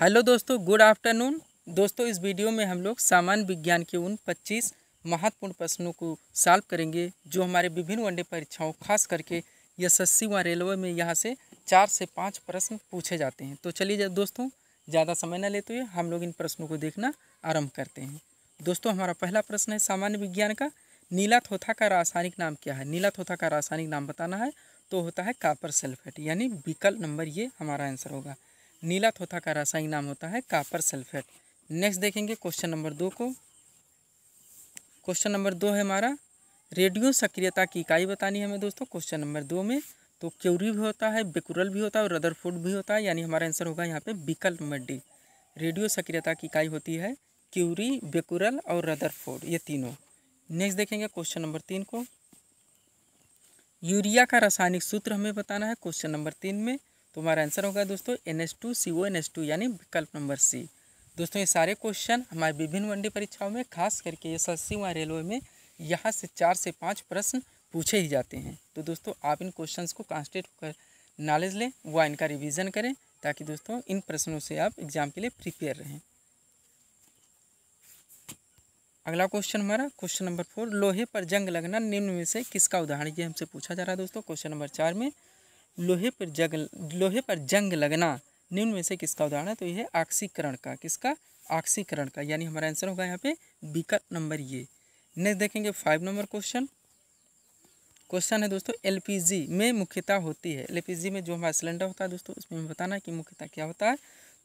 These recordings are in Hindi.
हेलो दोस्तों गुड आफ्टरनून दोस्तों इस वीडियो में हम लोग सामान्य विज्ञान के उन 25 महत्वपूर्ण प्रश्नों को सॉल्व करेंगे जो हमारे विभिन्न वनडे परीक्षाओं खास करके यशस्वी व रेलवे में यहाँ से चार से पाँच प्रश्न पूछे जाते हैं तो चलिए दोस्तों ज़्यादा समय न लेते हुए हम लोग इन प्रश्नों को देखना आरम्भ करते हैं दोस्तों हमारा पहला प्रश्न है सामान्य विज्ञान का नीला थोथा का रासायनिक नाम क्या है नीला थोथा का रासायनिक नाम बताना है तो होता है कापर सल्फेट यानी विकल्प नंबर ये हमारा आंसर होगा नीला थोथा का रासायनिक नाम होता है कापर सल्फेट नेक्स्ट देखेंगे क्वेश्चन नंबर दो को क्वेश्चन नंबर दो है हमारा रेडियो सक्रियता की इकाई बतानी है हमें दोस्तों क्वेश्चन नंबर दो में तो क्यूरी भी होता है बेकुरल भी होता है और रदरफुड भी होता है यानी हमारा आंसर होगा यहाँ पे विकल्प मड्डी रेडियो सक्रियता की इकाई होती है क्यूरी बेकुरल और रदरफोर्ड ये तीनों नेक्स्ट देखेंगे क्वेश्चन नंबर तीन को यूरिया का रासायनिक सूत्र हमें बताना है क्वेश्चन नंबर तीन में तो हमारा आंसर होगा दोस्तों N S two C O N S two यानी विकल्प नंबर सी दोस्तों ये सारे क्वेश्चन हमारे विभिन्न वनडे e परीक्षाओं में खास करके एस एस सी व रेलवे में यहाँ से चार से पाँच प्रश्न पूछे ही जाते हैं तो दोस्तों आप इन क्वेश्चन को कॉन्स्टेंट होकर नॉलेज लें व इनका रिविज़न करें ताकि दोस्तों इन प्रश्नों से आप एग्ज़ाम के लिए प्रिपेयर रहें अगला क्वेश्चन हमारा क्वेश्चन नंबर फोर लोहे पर जंग लगना निम्न में से किसका उदाहरण ये हमसे पूछा जा रहा है दोस्तों क्वेश्चन नंबर चार में लोहे पर जग लोहे पर जंग लगना निम्न में से किसका उदाहरण है तो यह है का किसका आक्सीकरण का यानी हमारा आंसर होगा यहाँ पे विकल्प नंबर ये नेक्स्ट देखेंगे फाइव नंबर क्वेश्चन क्वेश्चन है दोस्तों एलपीजी में मुख्यता होती है एलपीजी में जो हमारा सिलेंडर होता है दोस्तों उसमें हमें बताना है कि मुख्यता क्या होता है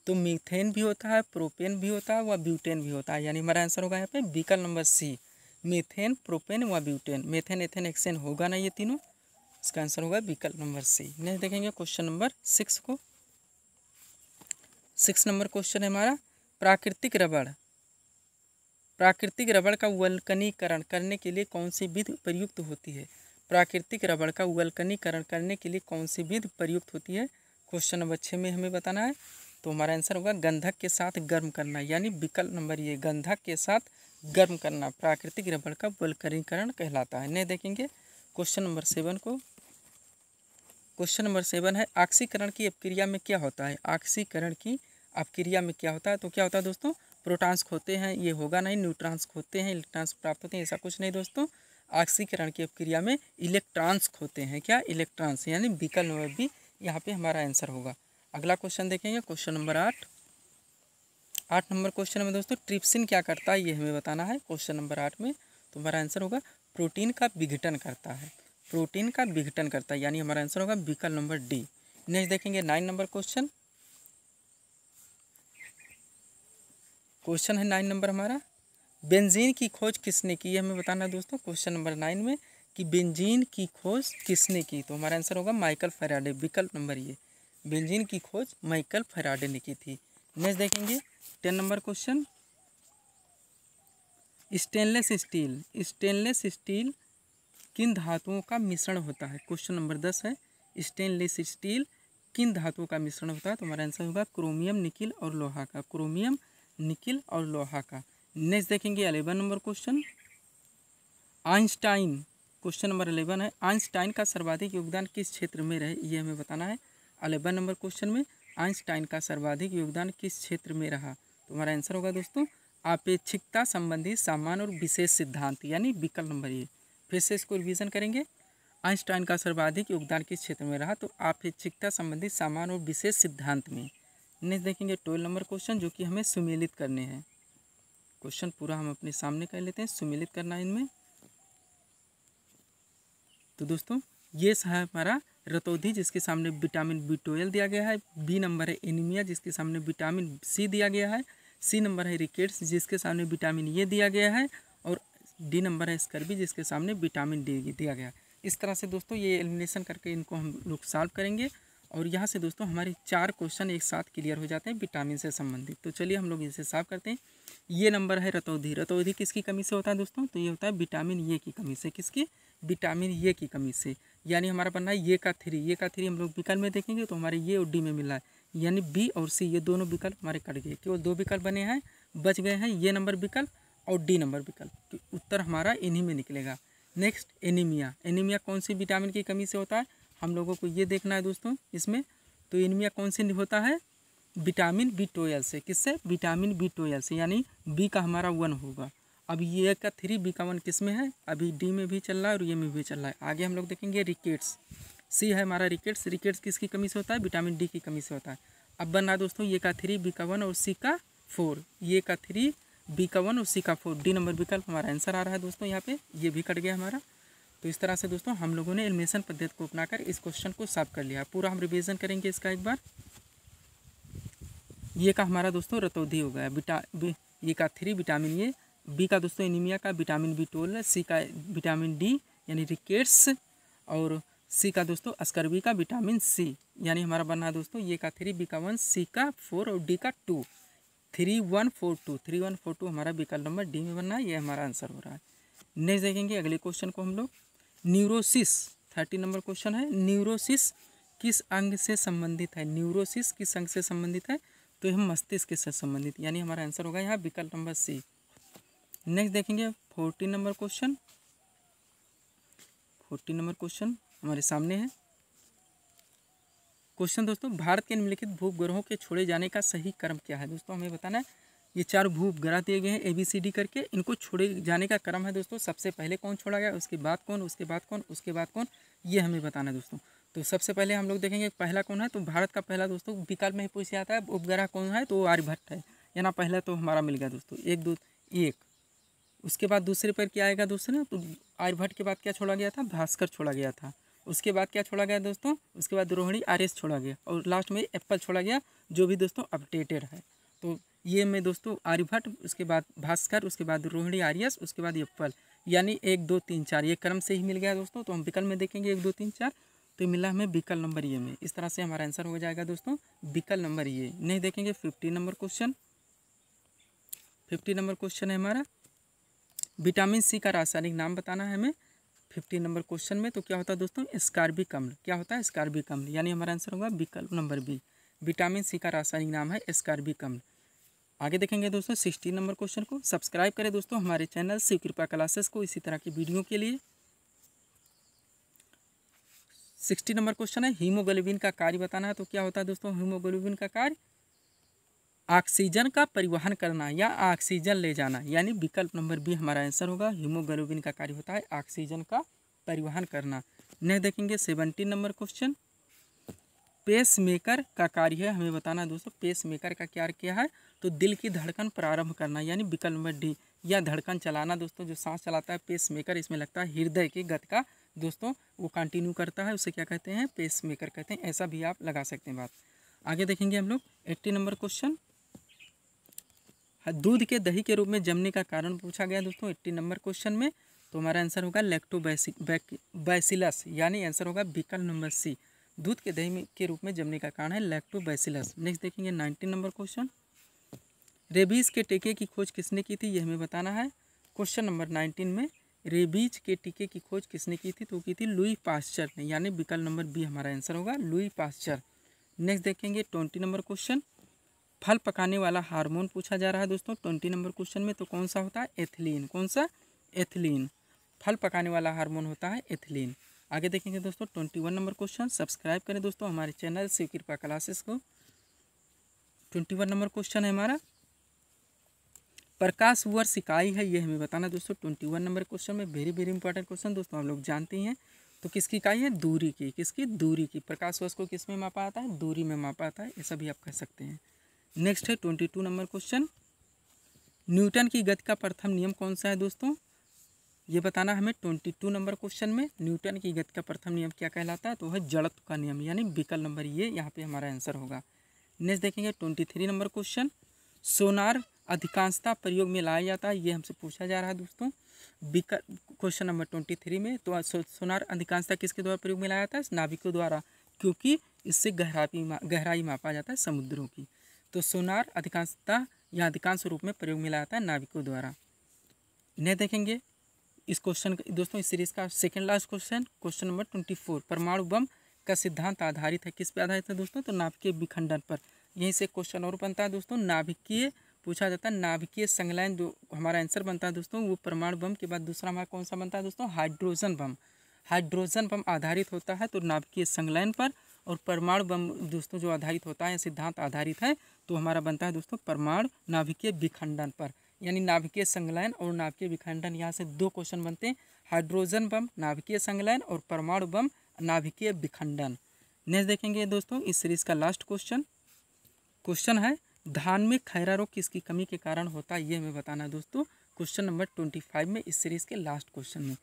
तो मीथेन भी होता है प्रोपेन भी होता है व ब्यूटेन भी होता है यानी हमारा आंसर होगा यहाँ पे विकल्प नंबर सी मीथेन प्रोपेन व ब्यूटेन मीथेन एथेन एक्सेन होगा ना ये तीनों इसका आंसर होगा विकल्प नंबर सी नेक्स्ट देखेंगे क्वेश्चन नंबर सिक्स को सिक्स नंबर क्वेश्चन है हमारा प्राकृतिक रबड़ प्राकृतिक रबड़ का वल्कनीकरण करने के लिए कौन सी विधि प्रयुक्त होती है प्राकृतिक रबड़ का वल्कनीकरण करने के लिए कौन सी विधि प्रयुक्त होती है क्वेश्चन नंबर छः में हमें बताना है तो हमारा आंसर होगा गंधक के साथ गर्म करना यानी विकल्प नंबर ये गंधक के साथ गर्म करना प्राकृतिक रबड़ का वल्कनीकरण कहलाता है नहीं देखेंगे क्वेश्चन नंबर सेवन को क्वेश्चन नंबर सेवन है ऑक्सीकरण की अपक्रिया में क्या होता है ऑक्सीकरण की अपक्रिया में क्या होता है तो क्या होता है दोस्तों प्रोटॉन्स खोते हैं ये होगा नहीं न्यूट्रॉन्स खोते हैं इलेक्ट्रॉन्स प्राप्त होते हैं ऐसा कुछ नहीं दोस्तों ऑक्सीकरण की अपक्रिया में इलेक्ट्रॉन्स खोते हैं क्या इलेक्ट्रॉन्स यानी बीकल नंबर बी यहाँ पे हमारा आंसर होगा अगला क्वेश्चन देखेंगे क्वेश्चन नंबर आठ आठ नंबर क्वेश्चन में दोस्तों ट्रिप्सिन क्या करता है ये हमें बताना है क्वेश्चन नंबर आठ में तो हमारा आंसर होगा प्रोटीन का विघटन करता है प्रोटीन का विघटन करता है यानी हमारा आंसर होगा विकल्प नंबर डी नेक्स्ट देखेंगे नाइन नंबर क्वेश्चन क्वेश्चन है नाइन नंबर हमारा बेंजीन की खोज किसने की हमें बताना है दोस्तों क्वेश्चन नंबर नाइन में कि बेंजीन की खोज किसने की तो हमारा आंसर होगा माइकल फराडे विकल्प नंबर ये बेंजीन की खोज माइकल फराडे ने की थी नेक्स्ट देखेंगे ten number question stainless steel stainless steel किन धातुओं का मिश्रण होता है क्वेश्चन नंबर दस है स्टेनलेस स्टील किन धातुओं का मिश्रण होता है तो हमारा आंसर होगा क्रोमियम निकिल और लोहा का क्रोमियम निकिल और लोहा का नेक्स्ट देखेंगे eleven number question Einstein question number eleven है आइंस्टाइन का सर्वाधिक योगदान किस क्षेत्र में रहे ये हमें बताना है अलेवन नंबर क्वेश्चन में आइंस्टाइन का सर्वाधिक योगदान किस क्षेत्र में रहा तो हमारा आंसर होगा दोस्तों आपेक्षिकता संबंधी सामान्य और विशेष सिद्धांत यानी विकल्प नंबर ये फिर से इसको रिविज़न करेंगे आइंस्टाइन का सर्वाधिक योगदान किस क्षेत्र में रहा तो आप आपेक्षिकता संबंधित सामान्य और विशेष सिद्धांत में नेक्स्ट देखेंगे ट्वेल्व नंबर क्वेश्चन जो कि हमें सुमेलित करने हैं क्वेश्चन पूरा हम अपने सामने कर लेते हैं सुमेलित करना इनमें तो दोस्तों ये है हमारा रतौधि जिसके सामने विटामिन बी ट्वेल्व दिया गया है बी नंबर है एनीमिया जिसके सामने विटामिन सी दिया गया है सी नंबर है रिकेट्स जिसके सामने विटामिन ए दिया गया है और डी नंबर है स्कर्वी जिसके सामने विटामिन डी दिया गया इस तरह से दोस्तों ये एलिमिनेशन करके इनको हम लोग सॉल्व करेंगे और यहाँ से दोस्तों हमारे चार क्वेश्चन एक साथ क्लियर हो जाते हैं विटामिन से संबंधित तो चलिए हम लोग इसे साफ करते हैं ये नंबर है रतौधि रतौधि किसकी कमी से होता है दोस्तों तो ये होता है विटामिन ए की कमी से किसकी विटामिन ए की कमी से यानी हमारा बनना है ये का थ्री ये का थ्री हम लोग विकल्प में देखेंगे तो हमारे ये और डी में मिला है यानी बी और सी ये दोनों विकल्प हमारे कट गए केवल दो विकल्प बने हैं बच गए हैं ये नंबर विकल्प और डी नंबर विकल्प उत्तर हमारा इन्हीं में निकलेगा नेक्स्ट एनीमिया एनीमिया कौन सी विटामिन की कमी से होता है हम लोगों को ये देखना है दोस्तों इसमें तो एनीमिया कौन से होता है विटामिन बी ट्वेल्व से किससे विटामिन बी ट्वेल्व से यानी बी का हमारा वन होगा अब ये का थ्री बी का वन किस में है अभी डी में भी चल रहा है और ये में भी चल रहा है आगे हम लोग देखेंगे रिकेट्स सी है हमारा रिकेट्स रिकेट्स किसकी कमी से होता है विटामिन डी की कमी से होता है अब बन रहा दोस्तों ये का थ्री बी का वन और सी का फोर ये का थ्री बी का वन और सी का फोर डी नंबर विकल्प हमारा आंसर आ रहा है दोस्तों यहाँ पे ये भी कट गया हमारा तो इस तरह से दोस्तों हम लोगों ने एलिमिनेशन पद्धति को अपनाकर इस क्वेश्चन को साफ कर लिया पूरा हम रिविजन करेंगे इसका एक बार ये का हमारा दोस्तों रतौधी हो गया बिटा ये का थ्री विटामिन ए बी का दोस्तों एनीमिया का विटामिन बी ट्वेल्व सी का विटामिन डी यानी रिकेट्स और सी का दोस्तों अस्करबी का विटामिन सी यानी हमारा बनना है दोस्तों ये का थ्री बी का वन सी का फोर और डी का two three one four two three one four two हमारा विकल्प नंबर डी में बनना है ये हमारा आंसर हो रहा है नेक्स्ट देखेंगे अगले क्वेश्चन को हम लोग न्यूरोसिस थर्टी नंबर क्वेश्चन है न्यूरोसिस किस अंग से संबंधित है न्यूरोसिस किस अंग से संबंधित है तो यह मस्तिष्क से संबंधित यानी हमारा आंसर होगा यहाँ विकल्प नंबर सी नेक्स्ट देखेंगे fourteen number question fourteen number question हमारे सामने है क्वेश्चन दोस्तों भारत के निम्नलिखित भूपग्रहों के छोड़े जाने का सही क्रम क्या है दोस्तों हमें बताना है ये चार भूपग्रह दिए गए हैं ए बी सी डी करके इनको छोड़े जाने का क्रम है दोस्तों सबसे पहले कौन छोड़ा गया उसके बाद कौन उसके बाद कौन उसके बाद कौन ये हमें बताना है दोस्तों तो सबसे पहले हम लोग देखेंगे पहला कौन है तो भारत का पहला दोस्तों विकल्प में ही पूछ जाता है उपग्रह कौन है तो आर्यभट्ट है या ना पहला तो हमारा मिल गया दोस्तों एक दो एक उसके बाद दूसरे पर क्या आएगा दोस्तों ना तो आर्यभट्ट के बाद क्या छोड़ा गया था भास्कर छोड़ा गया था उसके बाद क्या छोड़ा गया दोस्तों उसके बाद रोहिणी आर छोड़ा गया और लास्ट में एप्पल छोड़ा गया जो भी दोस्तों अपडेटेड है तो ये में दोस्तों आर्यभट्ट उसके बाद भास्कर उसके बाद रोहिणी आर्यस उसके बाद एप्पल यानी एक दो तीन चार ये क्रम से ही मिल गया दोस्तों तो हम विकल्प में देखेंगे एक दो तीन चार तो मिला हमें विकल्प नंबर ये में इस तरह से हमारा आंसर हो जाएगा दोस्तों विकल्प नंबर ये नहीं देखेंगे fifty number question fifty number question है हमारा विटामिन सी का रासायनिक नाम बताना है हमें फिफ्टी नंबर क्वेश्चन में तो क्या होता है दोस्तों स्कार्बिक कम्ल क्या होता है स्कार्बिक कम्ल यानी हमारा आंसर होगा विकल्प नंबर बी विटामिन सी का रासायनिक नाम है स्कार्बिक कम्ल आगे देखेंगे दोस्तों सिक्सटीन नंबर क्वेश्चन को सब्सक्राइब करें दोस्तों हमारे चैनल शिव कृपा क्लासेस को इसी तरह की वीडियो के लिए सिक्सटी नंबर क्वेश्चन है हीमोग्लोबिन का कार्य बताना है तो क्या होता है दोस्तों हीमोग्लोबिन का कार्य ऑक्सीजन का परिवहन करना या ऑक्सीजन ले जाना यानी विकल्प नंबर बी हमारा आंसर होगा हीमोग्लोबिन का कार्य होता है ऑक्सीजन का परिवहन करना नेक्स्ट देखेंगे seventeen number question pacemaker का कार्य है हमें बताना है दोस्तों पेस मेकर का क्या क्या है तो दिल की धड़कन प्रारंभ करना यानी विकल्प नंबर डी या धड़कन चलाना दोस्तों जो सांस चलाता है पेस मेकर इसमें लगता है हृदय की गत का दोस्तों वो कंटिन्यू करता है उसे क्या कहते हैं पेस मेकर कहते हैं ऐसा भी आप लगा सकते हैं बात आगे देखेंगे हम लोग एट्टी नंबर क्वेश्चन हाँ, दूध के दही के रूप में जमने का कारण पूछा गया दोस्तों एट्टी नंबर क्वेश्चन में तो हमारा आंसर होगा बैसिलस यानी आंसर होगा बिकल नंबर सी दूध के दही में के रूप में जमने का कारण है बैसिलस नेक्स्ट देखेंगे नाइनटीन नंबर क्वेश्चन रेबीज के टीके की खोज किसने की थी यह हमें बताना है क्वेश्चन नंबर नाइनटीन में रेबीज के टीके की खोज किसने की थी तो की थी लुई पास्चर ने यानी विकल्प नंबर बी हमारा आंसर होगा लुई पास्चर नेक्स्ट देखेंगे ट्वेंटी नंबर क्वेश्चन फल पकाने वाला हार्मोन पूछा जा रहा है दोस्तों ट्वेंटी नंबर क्वेश्चन में तो कौन सा होता है एथिलीन कौन सा एथिलीन फल पकाने वाला हार्मोन होता है एथिलीन आगे देखेंगे दोस्तों twenty one number question subscribe करें दोस्तों हमारे चैनल शिव कृपा क्लासेस को ट्वेंटी वन नंबर क्वेश्चन है हमारा प्रकाश वर्ष इकाई है ये हमें बताना दोस्तों ट्वेंटी वन नंबर क्वेश्चन में वेरी वेरी इंपॉर्टेंट क्वेश्चन दोस्तों हम लोग जानते हैं तो किसकी इकाई है दूरी की किसकी दूरी की प्रकाश वर्ष को किस में मापा आता है दूरी में मापा आता है ये सभी आप कह सकते हैं नेक्स्ट है twenty two number question Newton की गति का प्रथम नियम कौन सा है दोस्तों ये बताना हमें ट्वेंटी टू नंबर क्वेश्चन में न्यूटन की गति का प्रथम नियम क्या कहलाता है तो है जड़त्व का नियम यानी विकल नंबर ये यहाँ पे हमारा आंसर होगा नेक्स्ट देखेंगे twenty three number question sonar अधिकांशता प्रयोग में लाया जाता है ये हमसे पूछा जा रहा है दोस्तों विकल क्वेश्चन नंबर ट्वेंटी थ्री में तो सोनार अधिकांशता किसके द्वारा प्रयोग में लाया जाता है नाविकों द्वारा क्योंकि इससे गहराई गहराई मापा जाता है समुद्रों की तो सोनार अधिकांशता या अधिकांश रूप में प्रयोग मिला जाता है नाविकों द्वारा इन्हें देखेंगे इस क्वेश्चन दोस्तों इस सीरीज का second last question question number twenty four परमाणु बम का सिद्धांत आधारित है किस पे आधारित है दोस्तों तो नाभिकीय विखंडन पर यहीं से क्वेश्चन और बनता है दोस्तों नाभिकीय पूछा जाता है नाभिकीय संगलाइन जो हमारा आंसर बनता है दोस्तों वो परमाणु बम के बाद दूसरा हमारा कौन सा बनता है दोस्तों हाइड्रोजन बम हाइड्रोजन बम आधारित होता है तो नाभिकीय संगलाइन पर और परमाणु बम दोस्तों जो आधारित होता है सिद्धांत आधारित है तो हमारा बनता है दोस्तों परमाणु नाभिकीय विखंडन पर यानी नाभिकीय संलयन और नाभिकीय विखंडन यहाँ से दो क्वेश्चन बनते हैं हाइड्रोजन बम नाभिकीय संलयन और परमाणु बम नाभिकीय विखंडन नेक्स्ट देखेंगे दोस्तों इस सीरीज का लास्ट क्वेश्चन क्वेश्चन है धान में खैरा रोग किसकी कमी के कारण होता है ये हमें बताना दोस्तों क्वेश्चन नंबर ट्वेंटी फाइव में इस सीरीज के लास्ट क्वेश्चन में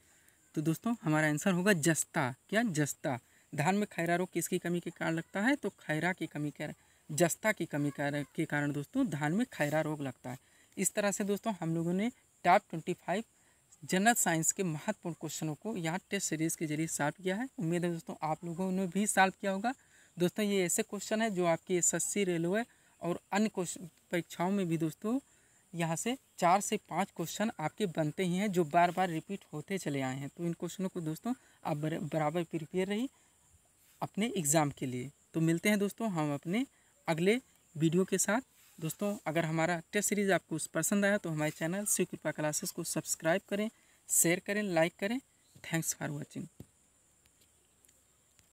तो दोस्तों हमारा आंसर होगा जस्ता क्या जस्ता धान में खैरा रोग किसकी कमी के कारण लगता है तो खैरा की कमी के जस्ता की कमी के कारण दोस्तों धान में खैरा रोग लगता है इस तरह से दोस्तों हम लोगों ने top twenty five general science के महत्वपूर्ण क्वेश्चनों को यहाँ टेस्ट सीरीज़ के जरिए सॉल्व किया है उम्मीद है दोस्तों आप लोगों ने भी सॉल्व किया होगा दोस्तों ये ऐसे क्वेश्चन है जो आपकी एस एस सी रेलवे और अन्य क्वेश्चन परीक्षाओं में भी दोस्तों यहाँ से चार से पाँच क्वेश्चन आपके बनते ही हैं जो बार बार रिपीट होते चले आए हैं तो इन क्वेश्चनों को दोस्तों आप बराबर प्रिपेयर रही अपने एग्ज़ाम के लिए तो मिलते हैं दोस्तों हम अपने अगले वीडियो के साथ दोस्तों अगर हमारा टेस्ट सीरीज़ आपको पसंद आया तो हमारे चैनल शिव कृपा क्लासेस को सब्सक्राइब करें शेयर करें लाइक करें थैंक्स फॉर वॉचिंग